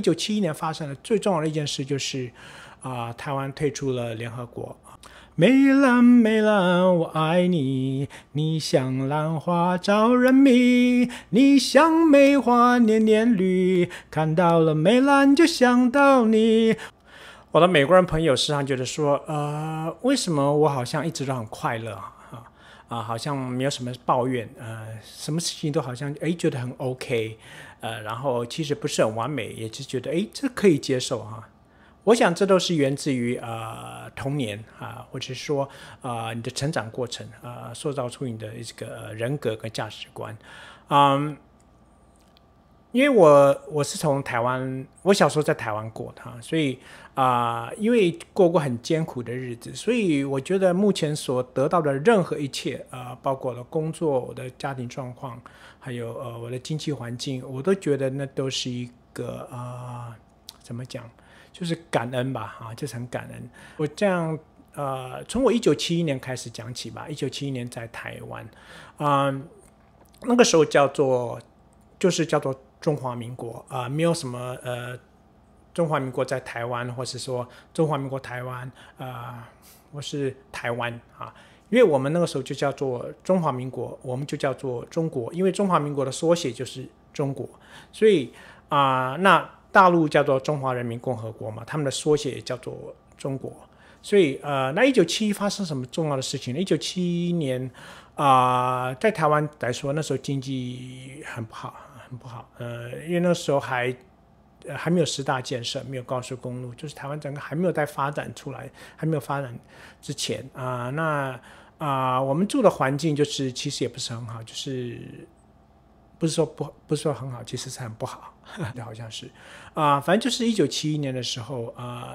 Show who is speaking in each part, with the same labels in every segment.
Speaker 1: 一九七一年发生的最重要的一件事就是，啊，台湾退出了联合国。梅兰，梅兰，我爱你。你像兰花招人迷，你像梅花年年绿。看到了梅兰就想到你。我的美国人朋友时常觉得说，呃，为什么我好像一直都很快乐啊？啊，好像没有什么抱怨，呃，什么事情都好像哎觉得很 OK。呃，然后其实不是很完美，也就觉得，哎，这可以接受哈。我想这都是源自于呃童年啊，或者说呃你的成长过程，呃，塑造出你的这个人格跟价值观，嗯。因为我我是从台湾，我小时候在台湾过的，所以啊，因为过过很艰苦的日子，所以我觉得目前所得到的任何一切，呃，包括了工作、我的家庭状况，还有呃我的经济环境，我都觉得那都是一个啊，怎么讲，就是感恩吧，啊，就是很感恩。我这样呃，从我一九七一年开始讲起吧，一九七一年在台湾，啊，那个时候叫做就是叫做。中华民国啊，没有什么呃，中华民国在台湾，或是说中华民国台湾啊，或是台湾啊，因为我们那个时候就叫做中华民国，我们就叫做中国，因为中华民国的缩写就是中国，所以啊，那大陆叫做中华人民共和国嘛，他们的缩写叫做中国，所以呃，那一九七一发生什么重要的事情呢？一九七一年啊，在台湾来说，那时候经济很不好。很不好，呃，因为那时候还呃还没有十大建设，没有高速公路，就是台湾整个还没有在发展出来，还没有发展之前啊，那啊，我们住的环境就是其实也不是很好，就是不是说不不是说很好，其实是很不好，好像是啊，反正就是一九七一年的时候啊，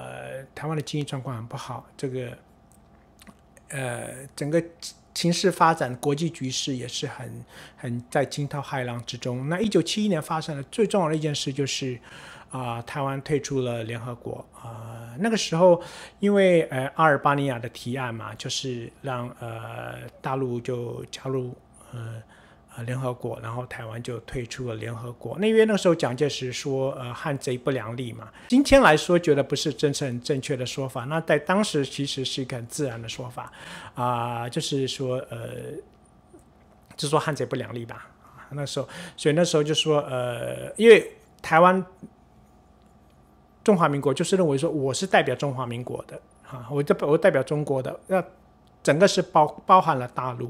Speaker 1: 台湾的经济状况很不好，这个呃，整个。形势发展，国际局势也是很很在惊涛骇浪之中。那一九七一年发生的最重要的一件事就是，啊，台湾退出了联合国。啊，那个时候因为呃阿尔巴尼亚的提案嘛，就是让呃大陆就加入呃。联合国，然后台湾就退出了联合国。那因为那时候蒋介石说，呃，汉贼不两立嘛。今天来说，觉得不是真正正确的说法。那在当时，其实是一个很自然的说法，啊，就是说，呃，就说汉贼不两立吧。那时候，所以那时候就说，呃，因为台湾中华民国就是认为说，我是代表中华民国的，啊，我这我代表中国的要。整个是包包含了大陆，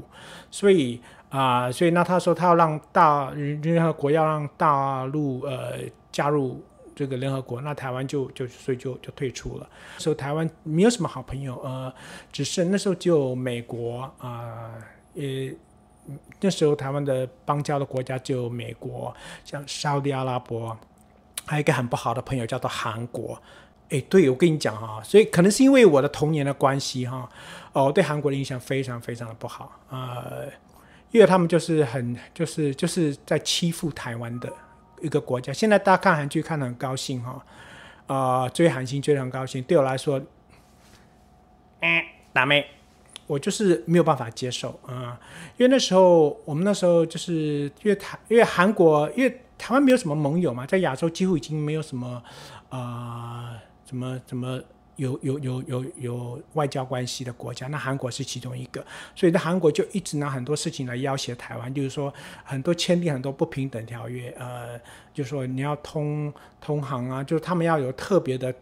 Speaker 1: 所以啊，所以那他说他要让大联合国要让大陆呃加入这个联合国，那台湾就就所以就就退出了。所以台湾没有什么好朋友，呃，只是那时候就美国啊，呃，那时候台湾的邦交的国家就美国，像沙特阿拉伯，还有一个很不好的朋友叫做韩国。哎，对，我跟你讲哈，所以可能是因为我的童年的关系哈，哦，对韩国的印象非常非常的不好，呃，因为他们就是很就是就是在欺负台湾的一个国家。现在大家看韩剧看得很高兴哈，呃，追韩星追得很高兴，对我来说，大妹，我就是没有办法接受啊，因为那时候我们那时候就是因为台因为韩国因为台湾没有什么盟友嘛，在亚洲几乎已经没有什么，呃。怎么怎么有有有有有外交关系的国家？那韩国是其中一个，所以在韩国就一直拿很多事情来要挟台湾，就是说很多签订很多不平等条约，呃，就说你要通通航啊，就是他们要有特别的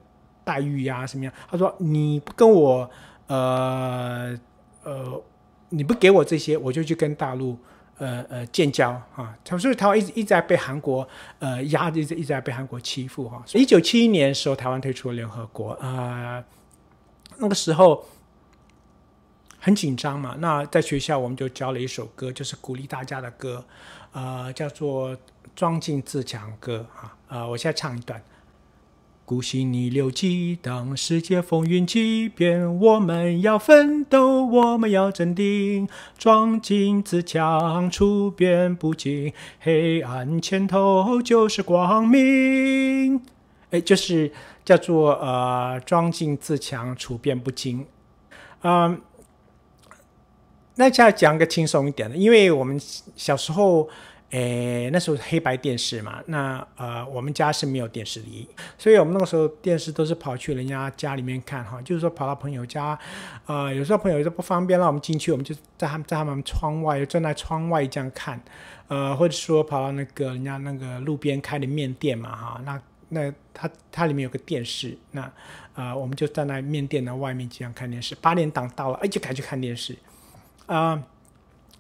Speaker 1: 待遇呀，什么样？他说你不跟我，呃呃，你不给我这些，我就去跟大陆。呃呃，建交啊，所以台湾一直一直在被韩国呃压，一直一直在被韩国欺负哈。一九七一年的时候，台湾退出了联合国啊，那个时候很紧张嘛。那在学校我们就教了一首歌，就是鼓励大家的歌，呃，叫做《装进自强歌》啊。呃，我现在唱一段。孤行逆流激当世界风云起变，我们要奋斗，我们要镇定，装进自强，处变不惊，黑暗前头就是光明。哎，就是叫做呃，装进自强，处变不惊。嗯，那再讲个轻松一点的，因为我们小时候。诶，那时候黑白电视嘛，那呃，我们家是没有电视的，所以我们那个时候电视都是跑去人家家里面看哈，就是说跑到朋友家，啊，有时候朋友就不方便让我们进去，我们就在他，在他们窗外，站在窗外这样看，呃，或者说跑到那个人家那个路边开的面店嘛哈，那那他他里面有个电视，那啊，我们就站在面店的外面这样看电视，八点档到了，哎，就赶去看电视，啊。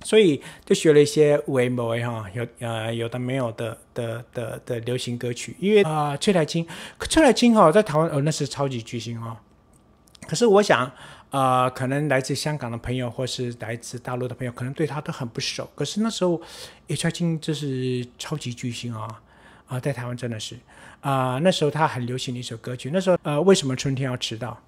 Speaker 1: 所以就学了一些为某哎哈，有呃有的没有的的的的流行歌曲，因为啊崔台青，崔台青哈在台湾哦那是超级巨星哦，可是我想啊可能来自香港的朋友或是来自大陆的朋友可能对他都很不熟，可是那时候，叶翠青这是超级巨星啊啊在台湾真的是啊那时候他很流行的一首歌曲，那时候呃为什么春天要迟到？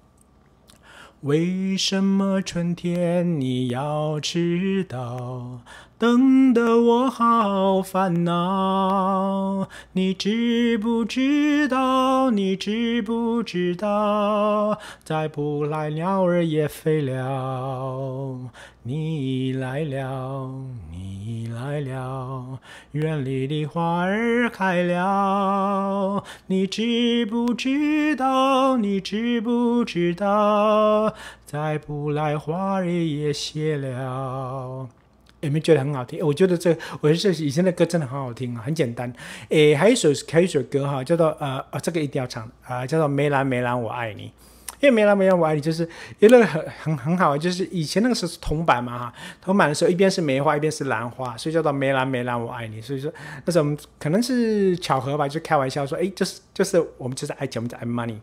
Speaker 1: 为什么春天你要迟到？等得我好烦恼，你知不知道？你知不知道？再不来，鸟儿也飞了。你来了，你来了，园里的花儿开了。你知不知道？你知不知道？再不来，花儿也谢了。有没有觉得很好听？我觉得这，我觉得这以前的歌真的很好听啊，很简单。诶，还有一首还有一首歌哈，叫做呃，这个一定要唱啊，叫做《梅兰梅兰我爱你》。因为《梅兰梅兰我爱你》就是那个很很很好，就是以前那个时候是铜版嘛哈，铜版的时候一边是梅花一边是兰花，所以叫做《梅兰梅兰我爱你》。所以说那时候可能是巧合吧，就开玩笑说，哎，就是就是我们就是爱钱，我们爱 money。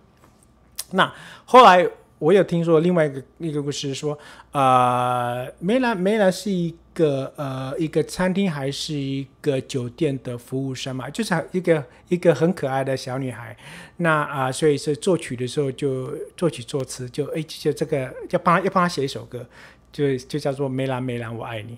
Speaker 1: 那后来我有听说另外一个一个故事，说呃，梅兰梅兰是一。一个呃，一个餐厅还是一个酒店的服务生嘛，就是一个一个很可爱的小女孩。那啊，所以是作曲的时候就作曲作词，就哎就这个要帮要帮她写一首歌，就就叫做《梅兰梅兰我爱你》，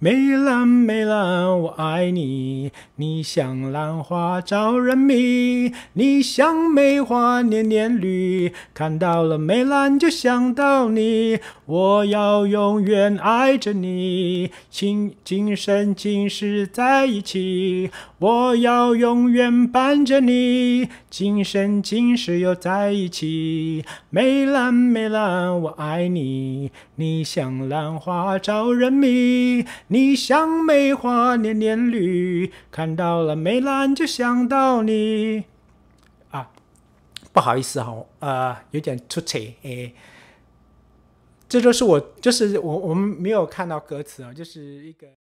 Speaker 1: 梅兰梅兰我爱你，你像兰花招人迷，你像梅花年年绿，看到了梅兰就想到你。我要永远爱着你，今今生今世在一起。我要永远伴着你，今生今世又在一起。梅兰梅兰，我爱你。你像兰花招人迷，你像梅花年年绿。看到了梅兰就想到你。啊，不好意思哈，呃，有点出错，哎。这就是我，就是我，我们没有看到歌词啊，就是一个。